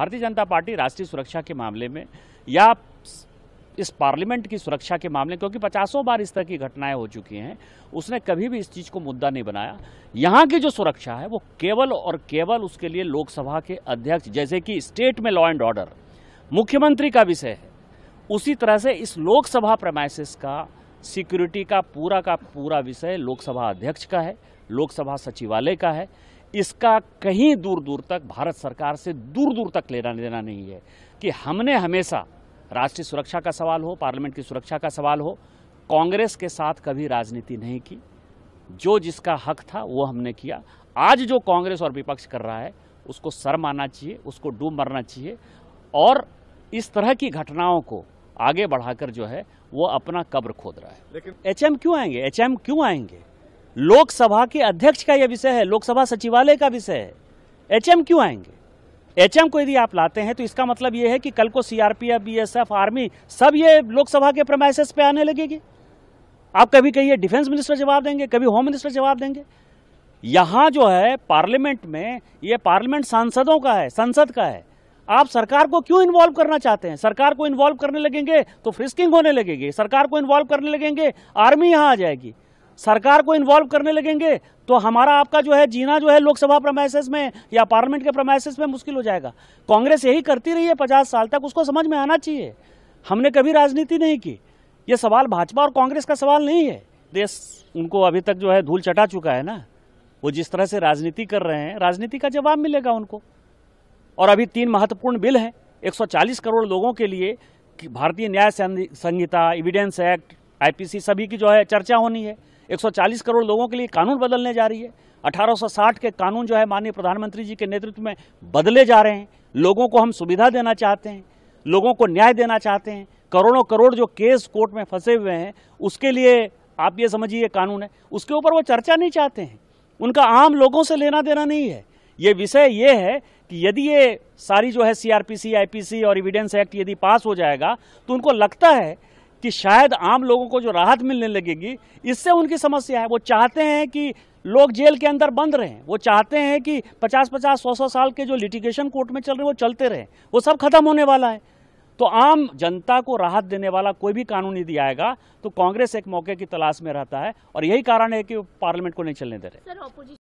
भारतीय जनता पार्टी राष्ट्रीय सुरक्षा के मामले में या इस पार्लियामेंट की सुरक्षा के मामले क्योंकि पचासों बार इस तरह की घटनाएं हो चुकी हैं उसने कभी भी इस चीज़ को मुद्दा नहीं बनाया यहाँ की जो सुरक्षा है वो केवल और केवल उसके लिए लोकसभा के अध्यक्ष जैसे कि स्टेट में लॉ एंड ऑर्डर मुख्यमंत्री का विषय है उसी तरह से इस लोकसभा प्रमाइसिस का सिक्योरिटी का पूरा का पूरा विषय लोकसभा अध्यक्ष का है लोकसभा सचिवालय का है इसका कहीं दूर दूर तक भारत सरकार से दूर दूर तक लेना देना नहीं है कि हमने हमेशा राष्ट्रीय सुरक्षा का सवाल हो पार्लियामेंट की सुरक्षा का सवाल हो कांग्रेस के साथ कभी राजनीति नहीं की जो जिसका हक था वो हमने किया आज जो कांग्रेस और विपक्ष कर रहा है उसको सर मानना चाहिए उसको डूब मरना चाहिए और इस तरह की घटनाओं को आगे बढ़ाकर जो है वो अपना कब्र खोद रहा है लेकिन एच क्यों आएंगे एच क्यों आएंगे लोकसभा के अध्यक्ष का यह विषय है लोकसभा सचिवालय का विषय है एचएम क्यों आएंगे एचएम को यदि आप लाते हैं तो इसका मतलब यह है कि कल को सीआरपीएफ बीएसएफ आर्मी सब ये लोकसभा के प्रमाइसेस पे आने लगेगी आप कभी कहिए डिफेंस मिनिस्टर जवाब देंगे कभी होम मिनिस्टर जवाब देंगे यहाँ जो है पार्लियामेंट में ये पार्लियामेंट सांसदों का है संसद का है आप सरकार को क्यों इन्वॉल्व करना चाहते हैं सरकार को इन्वॉल्व करने लगेंगे तो फ्रिस्किंग होने लगेगी सरकार को इन्वॉल्व करने लगेंगे आर्मी यहाँ आ जाएगी सरकार को इन्वॉल्व करने लगेंगे तो हमारा आपका जो है जीना जो है लोकसभा प्रमाइसिस में या पार्लियामेंट के प्रमाइसिस में मुश्किल हो जाएगा कांग्रेस यही करती रही है पचास साल तक उसको समझ में आना चाहिए हमने कभी राजनीति नहीं की ये सवाल भाजपा और कांग्रेस का सवाल नहीं है देश उनको अभी तक जो है धूल चटा चुका है ना वो जिस तरह से राजनीति कर रहे हैं राजनीति का जवाब मिलेगा उनको और अभी तीन महत्वपूर्ण बिल हैं 140 करोड़ लोगों के लिए भारतीय न्याय संहिता एविडेंस एक्ट आईपीसी सभी की जो है चर्चा होनी है 140 करोड़ लोगों के लिए कानून बदलने जा रही है 1860 के कानून जो है माननीय प्रधानमंत्री जी के नेतृत्व में बदले जा रहे हैं लोगों को हम सुविधा देना चाहते हैं लोगों को न्याय देना चाहते हैं करोड़ों करोड़ जो केस कोर्ट में फंसे हुए हैं उसके लिए आप ये समझिए कानून है उसके ऊपर वो चर्चा नहीं चाहते हैं उनका आम लोगों से लेना देना नहीं है ये विषय ये है कि यदि ये सारी जो है सीआरपीसी आईपीसी और एविडेंस एक्ट यदि पास हो जाएगा तो उनको लगता है कि शायद आम लोगों को जो राहत मिलने लगेगी इससे उनकी समस्या है वो चाहते हैं कि लोग जेल के अंदर बंद रहें वो चाहते हैं कि 50-50 सौ सौ साल के जो लिटिगेशन कोर्ट में चल रहे वो चलते रहें वो सब खत्म होने वाला है तो आम जनता को राहत देने वाला कोई भी कानून यदि आएगा तो कांग्रेस एक मौके की तलाश में रहता है और यही कारण है कि पार्लियामेंट को नहीं चलने दे रहे